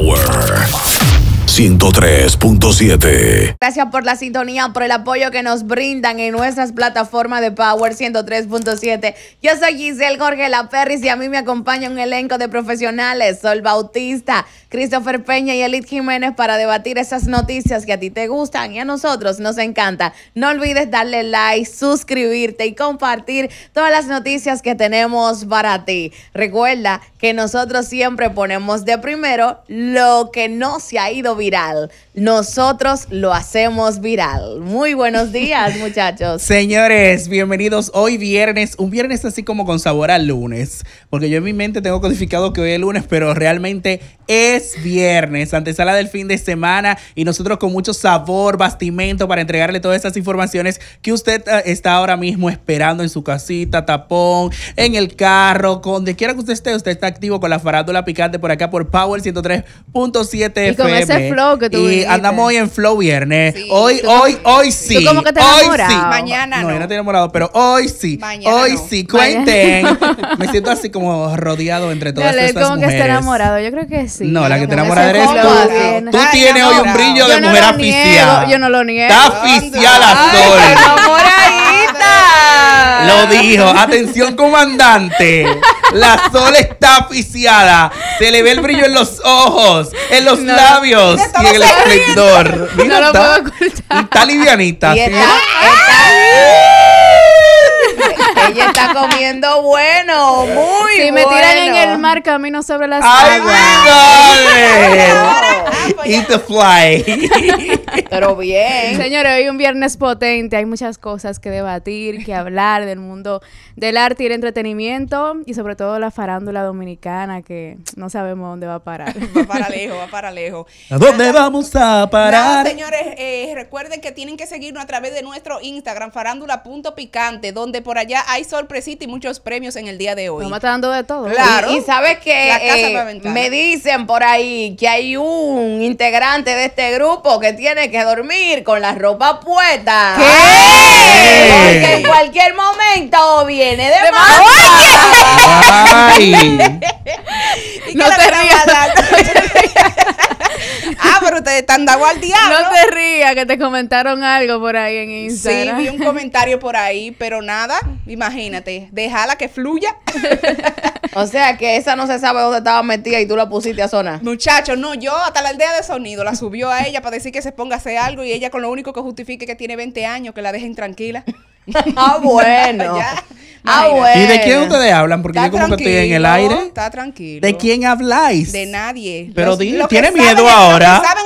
Hour. 103.7. Gracias por la sintonía, por el apoyo que nos brindan en nuestras plataformas de Power 103.7. Yo soy Giselle Jorge La Perris y a mí me acompaña un elenco de profesionales, Sol Bautista, Christopher Peña y Elit Jiménez para debatir esas noticias que a ti te gustan y a nosotros nos encanta. No olvides darle like, suscribirte y compartir todas las noticias que tenemos para ti. Recuerda que nosotros siempre ponemos de primero lo que no se ha ido bien nosotros lo hacemos viral. Muy buenos días, muchachos. Señores, bienvenidos hoy viernes. Un viernes así como con sabor al lunes. Porque yo en mi mente tengo codificado que hoy es lunes, pero realmente es viernes, antesala del fin de semana y nosotros con mucho sabor, bastimento para entregarle todas esas informaciones que usted eh, está ahora mismo esperando en su casita, tapón, en el carro, donde quiera que usted esté, usted está activo con la farándula picante por acá por Power 103.7 FM. Y con ese flow que tú Y andamos hoy en flow viernes. hoy, hoy, hoy sí. Tú que te hoy sí. Mañana no. No, yo enamorado, pero hoy sí. hoy sí, cuenten. Me siento así como rodeado entre todas Dale, esas como que está enamorado. Yo creo que sí. No, la que te enamora de eres tú. Tú tienes hoy un brillo de mujer aficiada. Yo no lo niego. Está aficiada la sol. Lo dijo. Atención, comandante. La Sol está aficiada. Se le ve el brillo en los ojos, en los labios y en el esplendor. Y lo está, puedo Está livianita. está, ¿sí? Ella está comiendo bueno, muy bueno. Si me tiran en el mar, camino sobre las ¡Ay, Eat the fly. Pero bien. Señores, hoy un viernes potente. Hay muchas cosas que debatir, que hablar del mundo del arte y el entretenimiento. Y sobre todo la farándula dominicana, que no sabemos dónde va a parar. va para lejos, va para lejos. ¿A dónde vamos a parar? señores, eh, recuerden que tienen que seguirnos a través de nuestro Instagram, farándula.picante, donde por allá hay sorpresita y muchos premios en el día de hoy. me está dando de todo. Claro. Y, sabes que eh, me dicen por ahí que hay un integrante de este grupo que tiene que dormir con la ropa puesta. ¿Qué? porque en cualquier momento viene de, de más. Ay. no te rías pero ustedes están al diablo. No te rías que te comentaron algo por ahí en Instagram. Sí, vi un comentario por ahí, pero nada, imagínate, déjala que fluya. o sea que esa no se sabe dónde estaba metida y tú la pusiste a zona. Muchachos, no, yo hasta la aldea de sonido la subió a ella para decir que se ponga a hacer algo y ella con lo único que justifique que tiene 20 años, que la dejen tranquila. ah, bueno. Ah, bueno. ¿Y de quién ustedes hablan? Porque yo como que estoy en el aire. Está tranquilo. ¿De quién habláis? De nadie. Pero ¿tiene miedo ahora? saben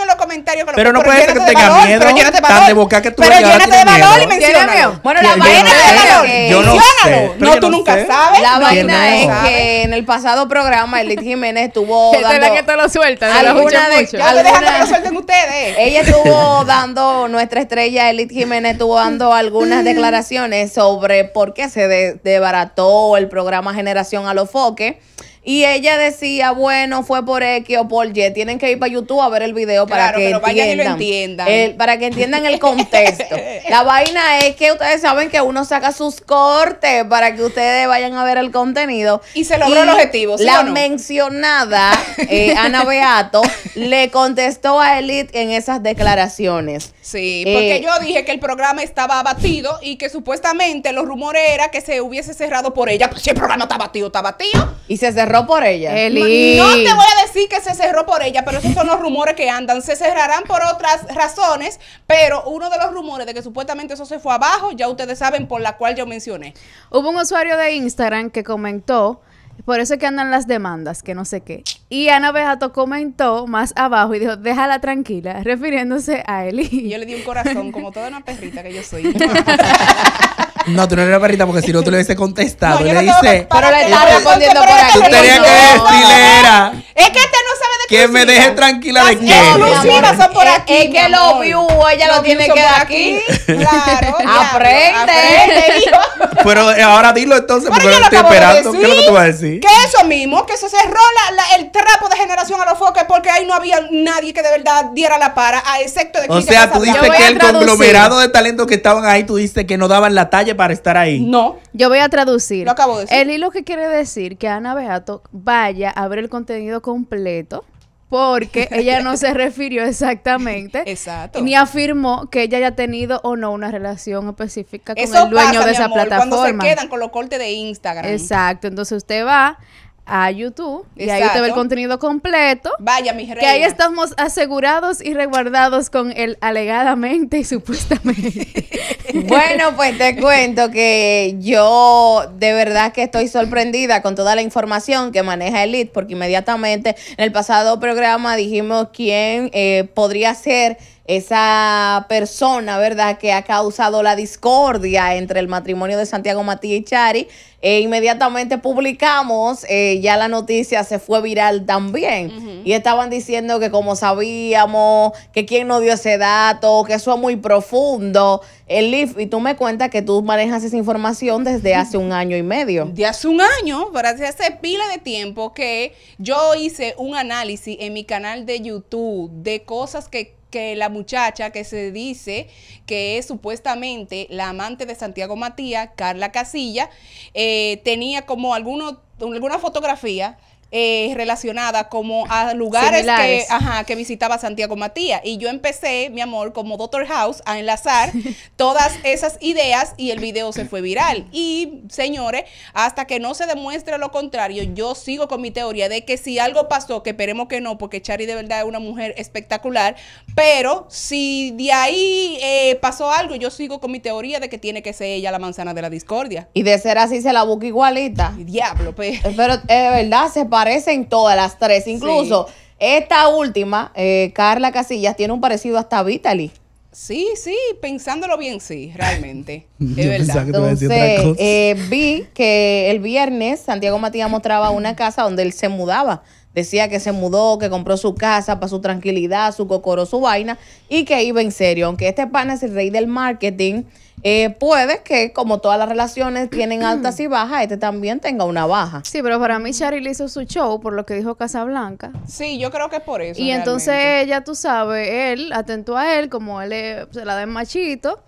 pero no puede ser que tenga miedo. de Tan de boca que tú pero llénate de valor y menciona. Bueno, la vaina es valor. Yo no tú nunca sabes. La vaina es que en el pasado programa, Elite Jiménez estuvo dando... la que te lo suelta. Alguna de... Ya te dejan que suelten ustedes. Ella estuvo dando, nuestra estrella Elite Jiménez estuvo dando algunas declaraciones sobre por qué se desbarató el programa Generación a los Foques y ella decía, bueno, fue por X o por Y. Tienen que ir para YouTube a ver el video para que pero entiendan, lo entiendan. para que entiendan el contexto. La vaina es que ustedes saben que uno saca sus cortes para que ustedes vayan a ver el contenido. Y se logró el objetivo. la mencionada eh, Ana Beato le contestó a Elite en esas declaraciones. Sí, porque eh, yo dije que el programa estaba abatido y que supuestamente los rumores era que se hubiese cerrado por ella. Pues, si el programa está abatido, está abatido. Y se cerró por ella. Eli. No te voy a decir que se cerró por ella, pero esos son los rumores que andan. Se cerrarán por otras razones, pero uno de los rumores de que supuestamente eso se fue abajo, ya ustedes saben por la cual yo mencioné. Hubo un usuario de Instagram que comentó por eso es que andan las demandas, que no sé qué. Y Ana Bejato comentó más abajo y dijo, déjala tranquila, refiriéndose a Eli. Yo le di un corazón, como toda una perrita que yo soy. No, tú no eres la perrita porque si no tú le hubiese contestado. le dice, Pero le está respondiendo por aquí. Tú tenías que decirle era. Es que este no que me deje tranquila de qué. son por aquí. Es que lo vio, ella lo, tiene que dar aquí. Claro. Aprende. Pero eh, ahora dilo entonces, porque lo estoy esperando. ¿Qué es lo que tú vas a decir? Que eso mismo, que se cerró el trapo de generación a los foques porque ahí no había nadie que de verdad diera la para, a excepto de O sea, tú dices que el conglomerado de talentos que estaban ahí, tú dices que no daban la talla para estar ahí. No. Yo voy a traducir. Lo acabo de decir. El hilo que quiere decir que Ana Beato vaya a ver el contenido completo porque ella no se refirió exactamente Exacto. ni afirmó que ella haya tenido o no una relación específica con el dueño de esa plataforma. Cuando se quedan con los corte de Instagram. Exacto, entonces usted va a YouTube y ahí te ve el contenido completo. Vaya, mi reyes. Que ahí estamos asegurados y resguardados con el alegadamente y supuestamente. bueno, pues te cuento que yo de verdad que estoy sorprendida con toda la información que maneja Elite, porque inmediatamente en el pasado programa dijimos quién eh, podría ser esa persona, ¿verdad?, que ha causado la discordia entre el matrimonio de Santiago Matías y Chari. E inmediatamente publicamos, eh, ya la noticia se fue viral también. Y estaban diciendo que como sabíamos, que quién no dio ese dato, que eso es muy profundo. y tú me cuentas que tú manejas esa información desde hace un año y medio. De hace un año, pero hace pila de tiempo que yo hice un análisis en mi canal de YouTube de cosas que que la muchacha que se dice que es supuestamente la amante de Santiago Matías, Carla Casilla, eh, tenía como alguna fotografía eh, relacionada como a lugares que, que visitaba Santiago Matías. Y yo empecé, mi amor, como Doctor House, a enlazar todas esas ideas y el video se fue viral. Y, señores, hasta que no se demuestre lo contrario, yo sigo con mi teoría de que si algo pasó, que esperemos que no, porque Chari de verdad es una mujer espectacular, pero si de ahí eh, pasó algo, yo sigo con mi teoría de que tiene que ser ella la manzana de la discordia. Y de ser así, se la busca igualita. Diablo, pues. eh, Pero, es verdad, se Parecen todas las tres. Incluso esta última, eh, Carla Casillas, tiene un parecido hasta Vitaly. Sí, sí, pensándolo bien, sí, realmente. es verdad. Entonces, eh, vi que el viernes Santiago Matías mostraba una casa donde él se mudaba Decía que se mudó, que compró su casa para su tranquilidad, su cocoro, su vaina y que iba en serio. Aunque este pan es el rey del marketing, eh, puede que, como todas las relaciones tienen altas y bajas, este también tenga una baja. Sí, pero para mí le hizo su show por lo que dijo Casablanca. Sí, yo creo que es por eso. Y entonces ella, tú sabes, él atentó a él, como él se la da en machito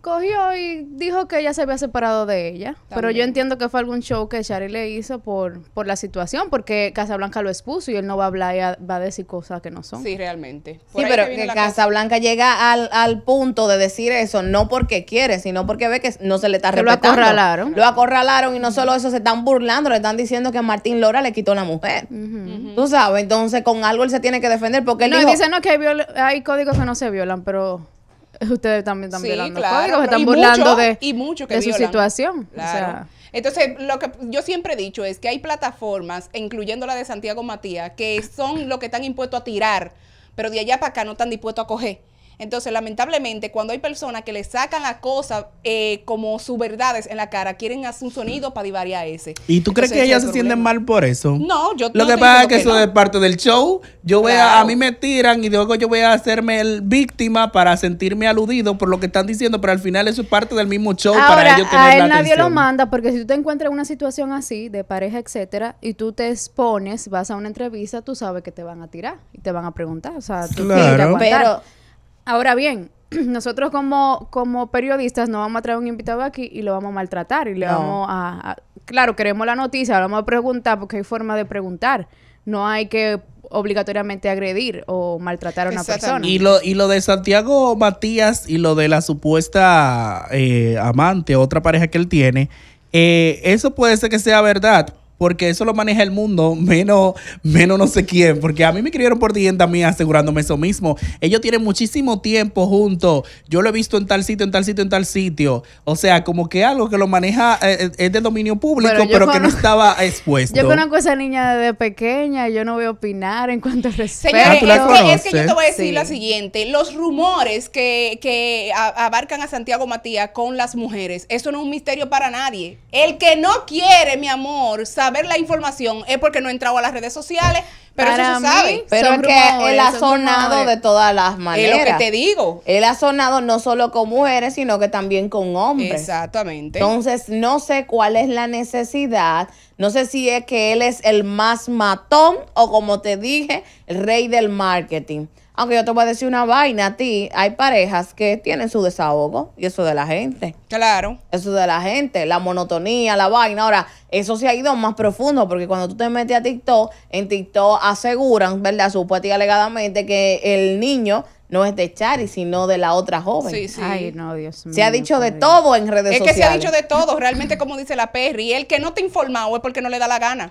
cogió y dijo que ella se había separado de ella. Pero yo entiendo que fue algún show que Shari le hizo por, por la situación, porque Casablanca lo expuso y él no va a hablar y va a decir cosas que no son. Sí, realmente. sí, pero que, Casablanca llega al, punto de decir eso, no porque quiere, sino porque ve que no se le está respetando. Lo acorralaron. Lo acorralaron y no solo eso, se están burlando, le están diciendo que Martín Lora le quitó la mujer. Tú sabes, entonces con algo él se tiene que defender porque él No, dice no que hay códigos que no se violan, pero... Ustedes también están violando están burlando de, y mucho que su situación. entonces, lo que yo siempre he dicho es que hay plataformas, incluyendo la de Santiago Matías, que son lo que están impuestos a tirar, pero de allá para acá no están dispuestos a coger. Entonces, lamentablemente, cuando hay personas que le sacan las cosas eh, como sus verdades en la cara, quieren hacer un sonido para divariar ese. ¿Y tú crees que ellas se sienten mal por eso? No, yo Lo que pasa es que, eso es parte del show. Yo voy a, a mí me tiran y luego yo voy a hacerme el víctima para sentirme aludido por lo que están diciendo, pero al final eso es parte del mismo show para ellos tener a él nadie lo manda porque si tú te encuentras en una situación así de pareja, etcétera, y tú te expones, vas a una entrevista, tú sabes que te van a tirar y te van a preguntar, o sea, tú claro. Pero Ahora bien, nosotros como, como periodistas no vamos a traer un invitado aquí y lo vamos a maltratar y le vamos a, Claro, queremos la noticia, vamos a preguntar porque hay forma de preguntar. No hay que obligatoriamente agredir o maltratar a una persona. Y lo, y lo de Santiago Matías y lo de la supuesta eh, amante, otra pareja que él tiene, eh, eso puede ser que sea verdad, porque eso lo maneja el mundo, menos, menos no sé quién, porque a mí me criaron por DM también asegurándome eso mismo. Ellos tienen muchísimo tiempo juntos, yo lo he visto en tal sitio, en tal sitio, en tal sitio. O sea, como que algo que lo maneja eh, eh, es de dominio público, pero, que no estaba expuesto. Yo conozco a esa niña desde pequeña, yo no voy a opinar en cuanto a respeto. Señores, ah, es, que, yo te voy a decir la siguiente, los rumores que, que abarcan a Santiago Matías con las mujeres, eso no es un misterio para nadie. El que no quiere, mi amor, sabe ver la información es porque no he entrado a las redes sociales, pero eso se pero que él ha sonado de todas las maneras. Es lo que te digo. Él ha sonado no solo con mujeres, sino que también con hombres. Exactamente. Entonces, no sé cuál es la necesidad. No sé si es que él es el más matón o como te dije, el rey del marketing. Aunque yo te voy a decir una vaina a ti, hay parejas que tienen su desahogo y eso de la gente. Claro. Eso de la gente, la monotonía, la vaina. Ahora, eso se ha ido más profundo porque cuando tú te metes a TikTok, en TikTok aseguran, ¿verdad? Supuestamente y alegadamente que el niño no es de Chari, sino de la otra joven. Sí, sí. Ay, no, Dios mío. Se ha dicho de todo en redes sociales. Es que se ha dicho de todo, realmente como dice la Perry. El que no te ha informado es porque no le da la gana.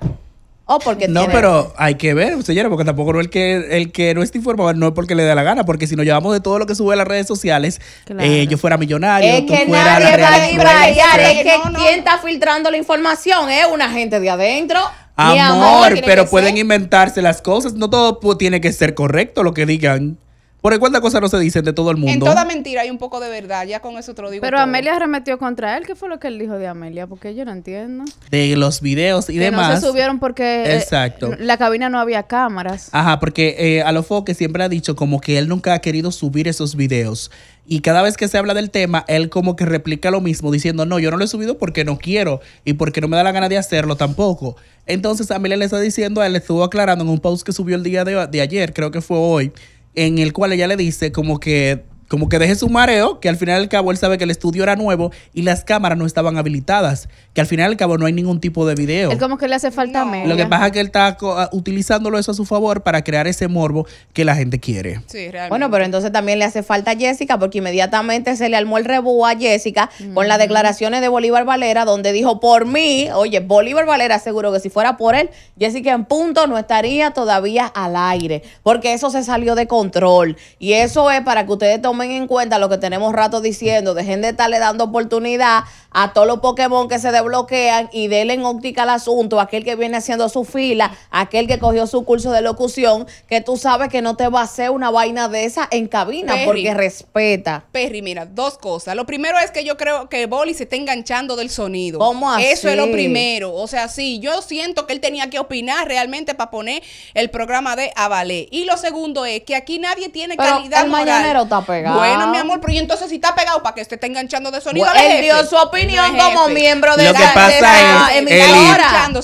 No, pero hay que ver, señores, porque tampoco el que, no está informado no es porque le dé la gana, porque si nos llevamos de todo lo que sube a las redes sociales, eh, yo fuera millonario, es que nadie va a ir variar. es que quién está filtrando la información, es una gente de adentro. Amor, pero pueden inventarse las cosas, no todo pues, tiene que ser correcto lo que digan. Por cuántas cosas no se dicen de todo el mundo. En toda mentira hay un poco de verdad, ya con eso te lo digo. Pero Amelia remetió contra él, ¿qué fue lo que él dijo de Amelia? Porque yo no entiendo. De los videos y demás. No se subieron porque eh, Exacto. la cabina no había cámaras. Ajá, porque eh, a que siempre ha dicho como que él nunca ha querido subir esos videos. Y cada vez que se habla del tema, él como que replica lo mismo, diciendo, no, yo no lo he subido porque no quiero y porque no me da la gana de hacerlo tampoco. Entonces Amelia le está diciendo, él estuvo aclarando en un post que subió el día de, de ayer, creo que fue hoy en el cual ella le dice como que como que deje su mareo, que al final al cabo él sabe que el estudio era nuevo y las cámaras no estaban habilitadas, que al final al cabo no hay ningún tipo de video. Es como que le hace falta Lo que pasa es que él está ah, utilizándolo eso a su favor para crear ese morbo que la gente quiere. Sí, realmente. Bueno, pero entonces también le hace falta a Jessica porque inmediatamente se le armó el rebú a Jessica con las declaraciones de Bolívar Valera donde dijo, por mí, oye, Bolívar Valera aseguró que si fuera por él, Jessica en punto no estaría todavía al aire, porque eso se salió de control y eso es para que ustedes tomen en cuenta lo que tenemos rato diciendo. Dejen de estarle dando oportunidad a todos los Pokémon que se desbloquean y denle en óptica al asunto. Aquel que viene haciendo su fila, aquel que cogió su curso de locución, que tú sabes que no te va a hacer una vaina de esa en cabina porque respeta. Perry, mira, dos cosas. Lo primero es que yo creo que Boli se está enganchando del sonido. ¿Cómo así? Eso es lo primero. O sea, sí, yo siento que él tenía que opinar realmente para poner el programa de Avalé. Y lo segundo es que aquí nadie tiene Pero calidad el mañanero está pegado. Bueno, mi amor, pero y entonces si está pegado, ¿para que esté enganchando de sonido bueno, dio su opinión como miembro de lo la, que pasa es,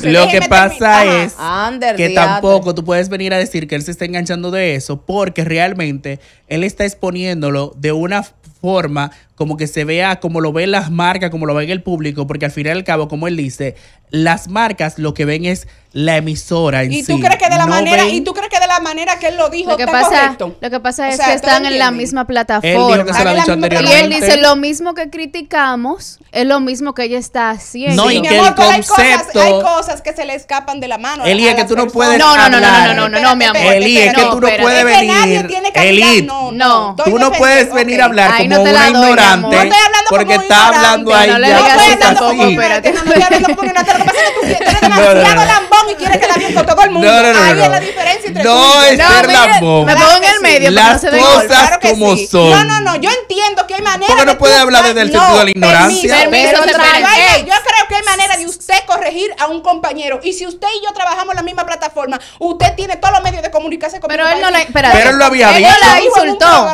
Lo que pasa es que tampoco tú puedes venir a decir que él se está enganchando de eso porque realmente él está exponiéndolo de una forma como que se vea como lo ven las marcas, como lo ven el público, porque al fin y al cabo, como él dice, las marcas lo que ven es la emisora ¿Y tú crees que de la manera y tú crees que de la manera que él lo dijo lo que está pasa, correcto? Lo que pasa es que están en la misma plataforma. Y él dice lo mismo que criticamos, es lo mismo que ella está haciendo. No, y, que el concepto hay cosas, hay cosas, que se le escapan de la mano. eli es que tú no puedes No, no, no, no, no, no, no, mi amor. Eli, es que tú no puedes venir. Eli, no. Tú no puedes venir a hablar como una ignorante. Porque está hablando ahí. No le digas tampoco, No estoy lo que que y quiere que la con todo el mundo. No, Ahí es la diferencia entre No es ser Me pongo en el medio. Las cosas claro que como sí. son. No, no, no. Yo entiendo que hay manera. ¿Por no puede hablar desde el sentido de la ignorancia? Permiso, permiso, yo creo que hay manera de usted corregir a un compañero. Y si usted y yo trabajamos en la misma plataforma, usted tiene todos los medios de comunicarse con Pero él no la. él lo había Él la insultó.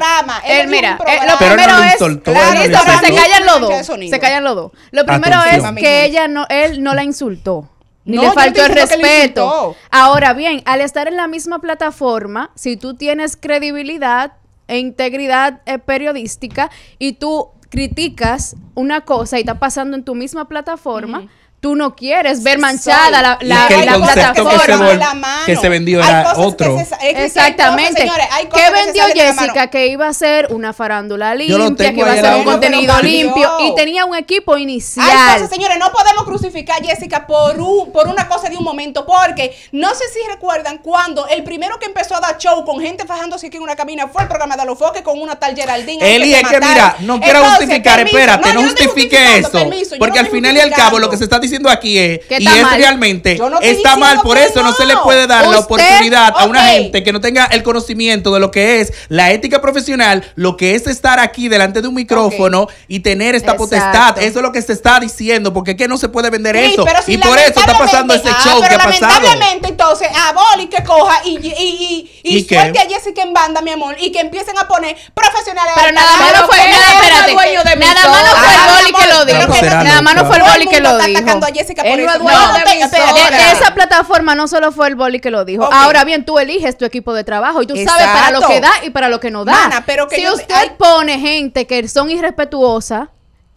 Él, mira. Eh, lo primero es. Se callan los dos. Se callan los dos. Lo primero es que ella no, él no la insultó no, le faltó el respeto. Ahora bien, al estar en la misma plataforma, si tú tienes credibilidad e integridad eh, periodística y tú criticas una cosa y está pasando en tu misma plataforma, tú no quieres ver manchada la, plataforma. Que se, vendió era otro. Exactamente. vendió Jessica? Que iba a ser una farándula limpia, que iba a ser un contenido limpio y tenía un equipo inicial. Hay cosas, señores, no podemos crucificar a Jessica por, por una cosa de un momento, porque no sé si recuerdan cuando el primero que empezó a dar show con gente fajándose aquí en una cabina fue el programa de los foques con una tal Geraldine. Eli, es que mira, no quiero justificar, espérate, no, justifique eso. porque al final y al cabo lo que se está diciendo aquí es, y es realmente, está mal, por eso no. se le puede dar la oportunidad a una gente que no tenga el conocimiento de lo que es la ética profesional, lo que es estar aquí delante de un micrófono y tener esta potestad. Eso es lo que se está diciendo, porque es que no se puede vender eso. y por eso está pasando ese ah, show que ha pasado. Lamentablemente, entonces, a Boli que coja y, y, y, y, suelte a Jessica en banda, mi amor, y que empiecen a poner profesionales. Pero nada fue, el Boli que lo dijo. Nada más fue el Boli que lo dijo a Jessica por No, de, esa plataforma no solo fue el boli que lo dijo. Ahora bien, tú eliges tu equipo de trabajo y tú sabes para lo que da y para lo que no da. pero que si usted pone gente que son irrespetuosas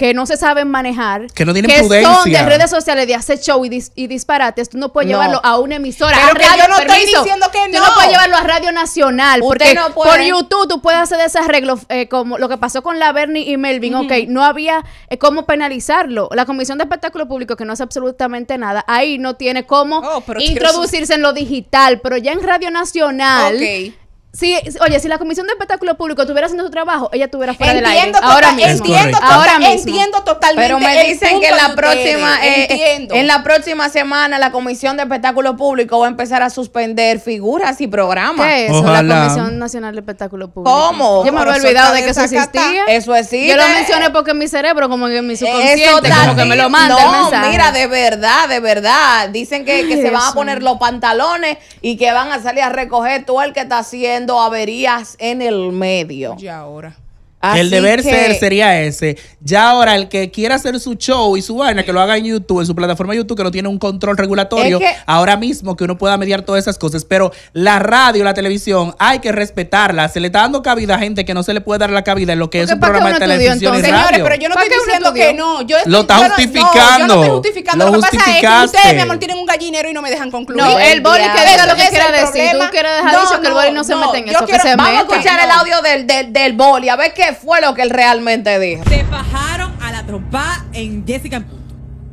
que no se saben manejar, que no tienen que son de redes sociales de hacer show y, disparates, tú no puedes llevarlo a una emisora. a radio, yo no estoy diciendo que no. Tú no puedes llevarlo a Radio Nacional, porque por YouTube tú puedes hacer esas eh, como lo que pasó con la Bernie y Melvin, okay ok, no había eh, cómo penalizarlo. La Comisión de Espectáculo Público, que no hace absolutamente nada, ahí no tiene cómo oh, introducirse en lo digital, pero ya en Radio Nacional... Sí, oye, si la Comisión de Espectáculo Público estuviera haciendo su trabajo, ella estuviera fuera del aire. ahora Entiendo, ahora entiendo totalmente. Pero me dicen que en la próxima eh, eh, en la próxima semana la Comisión de Espectáculo Público va a empezar a suspender figuras y programas. ¿Qué es La Comisión Nacional de Espectáculo Público. ¿Cómo? Yo me había olvidado de que eso existía. Eso existe. Yo lo mencioné porque en mi cerebro, como en mi subconsciente, que me lo manda no, mira, de verdad, de verdad. Dicen que, se van a poner los pantalones y que van a salir a recoger todo el que está haciendo averías en el medio. Ya ahora. el deber ser sería ese. Ya ahora, el que quiera hacer su show y su vaina, que lo haga en YouTube, en su plataforma YouTube, que no tiene un control regulatorio, ahora mismo que uno pueda mediar todas esas cosas. Pero la radio, la televisión, hay que respetarla. Se le está dando cabida a gente que no se le puede dar la cabida en lo que es un programa de televisión. y radio. Señores, pero yo no estoy diciendo que no. Yo lo está justificando. yo estoy justificando. Lo, que pasa es que ustedes, mi amor, tienen un gallinero y no me dejan concluir. No, el boli que diga lo que quiera el boli no, se mete en eso. vamos a escuchar el audio del, del, del, boli, a ver qué fue lo que él realmente dijo. Se bajaron a la trompa en Jessica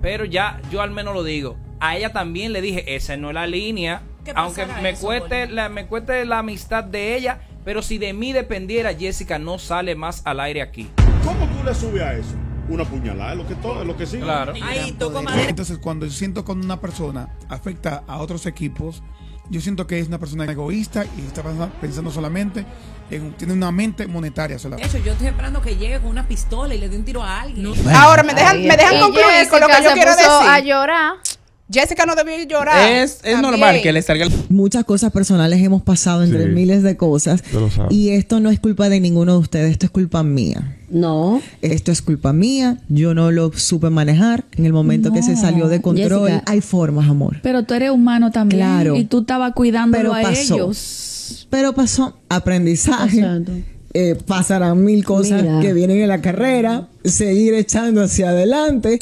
Pero ya, yo al menos lo digo. A ella también le dije, esa no es la línea. Aunque me, cueste la, me cueste la amistad de ella, pero si de mí dependiera, Jessica no sale más al aire aquí. ¿Cómo tú le subes a eso? una puñalada, es lo que todo, que sigue. Claro. Entonces, cuando yo siento con una persona afecta a otros equipos, yo siento que es una persona egoísta y está pensando solamente en, tiene una mente monetaria solamente. De hecho, yo estoy esperando que llegue con una pistola y le dé un tiro a alguien. Ahora me dejan, me dejan concluir con lo que yo quiero decir. A llorar. Jessica no debió llorar. Es, normal que le salga Muchas cosas personales hemos pasado entre miles de cosas. Y esto no es culpa de ninguno de ustedes, esto es culpa mía. No. Esto es culpa mía, yo no lo supe manejar en el momento que se salió de control. hay formas, amor. Pero tú eres humano también. Claro. Y tú estabas cuidando a ellos. Pero pasó aprendizaje. Eh, pasarán mil cosas que vienen en la carrera, seguir echando hacia adelante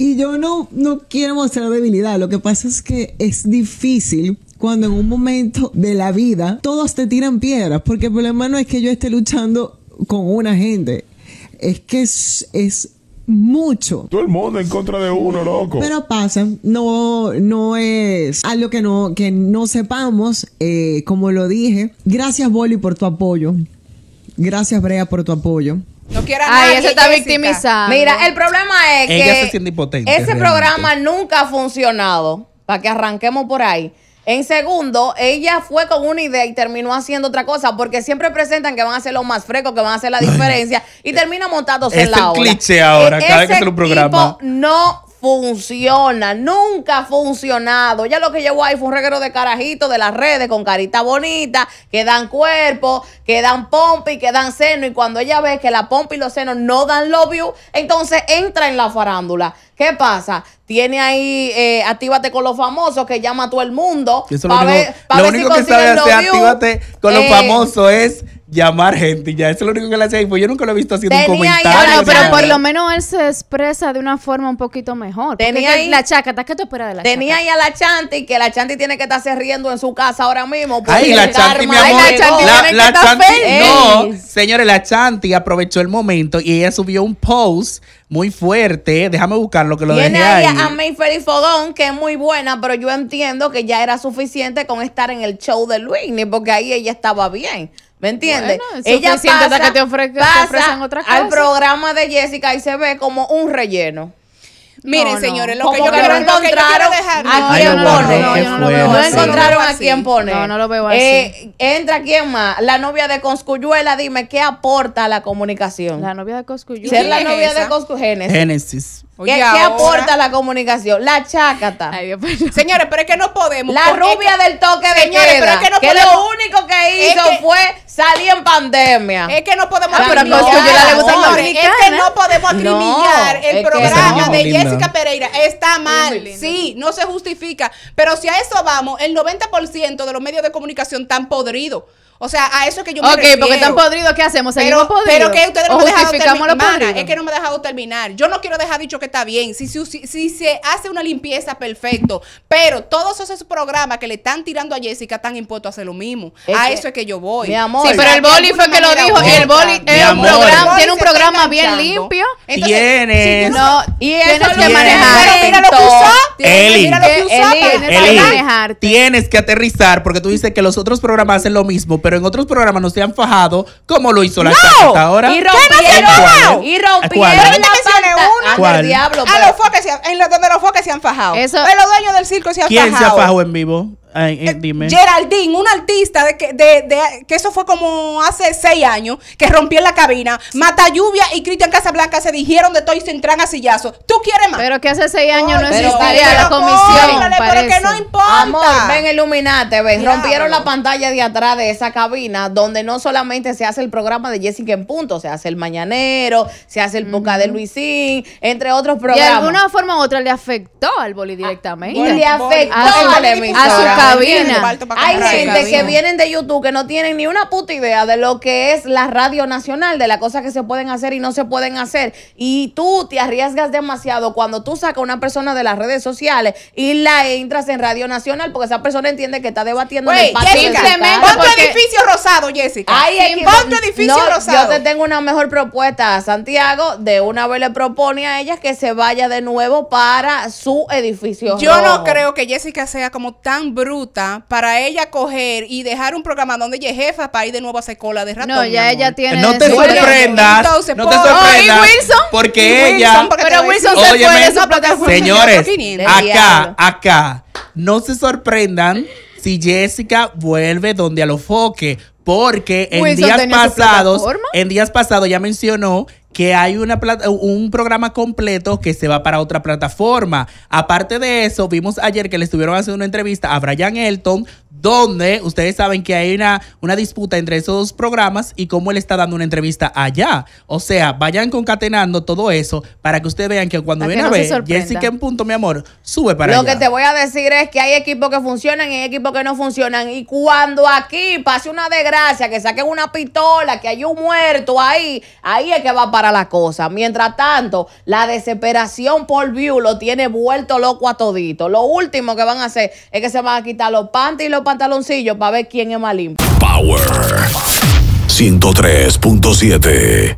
y yo no, no quiero mostrar debilidad, lo que pasa es que es difícil cuando en un momento de la vida todos te tiran piedras, porque el problema no es que yo esté luchando con una gente, es que es, mucho. Todo el mundo en contra de uno, loco. Pero pasa, no, no es algo que no, que no sepamos, eh, como lo dije. Gracias, Boli, por tu apoyo. Gracias, Brea, por tu apoyo. No quiera Ay, ella se está victimizada Mira, el problema es que ese programa nunca ha funcionado. Para que arranquemos por ahí. En segundo, ella fue con una idea y terminó haciendo otra cosa, porque siempre presentan que van a ser los más frescos, que van a hacer la diferencia, y termina montándose en la Es cliché ahora, cada que programa. no funciona, nunca ha funcionado. Ya lo que llevó ahí fue un reguero de carajitos de las redes con carita bonita, que dan cuerpo, que dan y que dan seno. Y cuando ella ve que la pompa y los senos no dan love you, entonces entra en la farándula. ¿Qué pasa? Tiene ahí, eh, actívate con los famosos que llama a todo el mundo. Eso lo, único, que sabe hacer, actívate con los eh, famosos es llamar gente ya. Eso es lo único que le hacía. Pues yo nunca lo he visto haciendo Tenía un comentario. Ahí, pero por lo menos él se expresa de una forma un poquito mejor. Tenía ahí, la chacata. ¿Qué te esperas de la Tenía ahí a la Chanti, que la Chanti tiene que estarse riendo en su casa ahora mismo. Ay, la Chanti, mi amor. la Chanti, no. Señores, la Chanti aprovechó el momento y ella subió un post muy fuerte. Déjame buscarlo que lo dejé ahí. a Mayfeli Fodón, que es muy buena, pero yo entiendo que ya era suficiente con estar en el show de Luis, porque ahí ella estaba bien. ¿Me entiendes? Bueno, Ella pasa, te, al programa de Jessica y se ve como un relleno. Miren, señores, lo, que yo, quiero, lo que yo dejar. ¿A quién pone? No, encontraron a quién pone. No, no lo veo así. Eh, entra quién más. La novia de Coscuyuela, dime, ¿qué aporta a la comunicación? La novia de Coscuyuela. Ser la novia de Coscuyuela. Génesis. Génesis. ¿Qué, aporta la comunicación? La chácata. Señores, pero es que no podemos. La rubia del toque de Señores, pero es que, no que lo único que hizo fue salir en pandemia. Es que no podemos ah, acribillar. es que no podemos acribillar el programa de Jessica Pereira. Está mal. sí, no se justifica. Pero si a eso vamos, el 90% de los medios de comunicación están podridos. O sea, a eso que yo me Ok, porque están podridos, ¿qué hacemos? Pero, podridos? pero que ustedes no me dejado terminar. Es que no me dejado terminar. Yo no quiero dejar dicho que está bien, si, se hace una limpieza, perfecto. Pero todos esos programas que le están tirando a Jessica están impuestos a hacer lo mismo. a eso es que yo voy. Mi amor. Sí, pero el boli fue que lo dijo. El boli, tiene un programa bien limpio. tiene tienes. y eso tienes que manejar. Mira lo que usa. Eli, Eli, tienes que aterrizar porque tú dices que los otros programas hacen lo mismo, pero en otros programas no se han fajado como lo hizo la no. ahora. Y rompieron, y rompieron a los foques, en los, donde los foques se han fajado. Eso... Pero los dueños del circo se han fajado. ¿Quién se ha fajado en vivo? Eh, eh, Geraldine, un artista de que, de, de, que eso fue como hace seis años, que rompió la cabina. Mata Lluvia y Cristian Casablanca se dijeron de todo y se entran a sillazo. ¿Tú quieres más? Pero que hace seis años no existía la comisión. pero que no importa. Amor, ven, iluminate, ven. Rompieron la pantalla de atrás de esa cabina, donde no solamente se hace el programa de Jessica en punto, se hace el Mañanero, se hace el Boca de Luisín, entre otros programas. Y de alguna forma u otra le afectó al boli directamente. y le afectó a, a, hay gente que vienen de YouTube que no tienen ni una puta idea de lo que es la radio nacional, de las cosas que se pueden hacer y no se pueden hacer. Y tú te arriesgas demasiado cuando tú sacas a una persona de las redes sociales y la entras en Radio Nacional porque esa persona entiende que está debatiendo en el edificio rosado, Jessica. Ay, Ponte edificio rosado. Yo te tengo una mejor propuesta Santiago. De una vez le propone a ella que se vaya de nuevo para su edificio. Yo no creo que Jessica sea como tan brutal para ella coger y dejar un programa donde ella es jefa para ir de nuevo a hacer cola de ratón. No, ya ella tiene. No te sorprendas. no te pues, oh, sorprendas. Porque ella. pero Wilson se fue esa plataforma. Señores, acá, acá. No se sorprendan si Jessica vuelve donde a lo foque. Porque en días pasados, en días pasados ya mencionó que hay una plata, un programa completo que se va para otra plataforma. Aparte de eso, vimos ayer que le estuvieron haciendo una entrevista a Brian Elton, donde ustedes saben que hay una, una disputa entre esos dos programas y cómo él está dando una entrevista allá. O sea, vayan concatenando todo eso para que ustedes vean que cuando viene a no ver, que en punto, mi amor, sube para Lo que te voy a decir es que hay equipos que funcionan y hay equipos que no funcionan. Y cuando aquí pase una desgracia, que saquen una pistola, que hay un muerto ahí, ahí es que va para la cosa. Mientras tanto, la desesperación por view lo tiene vuelto loco a todito. Lo último que van a hacer es que se van a quitar los panty y los pantaloncillos para ver quién es más limpio. Power 103.7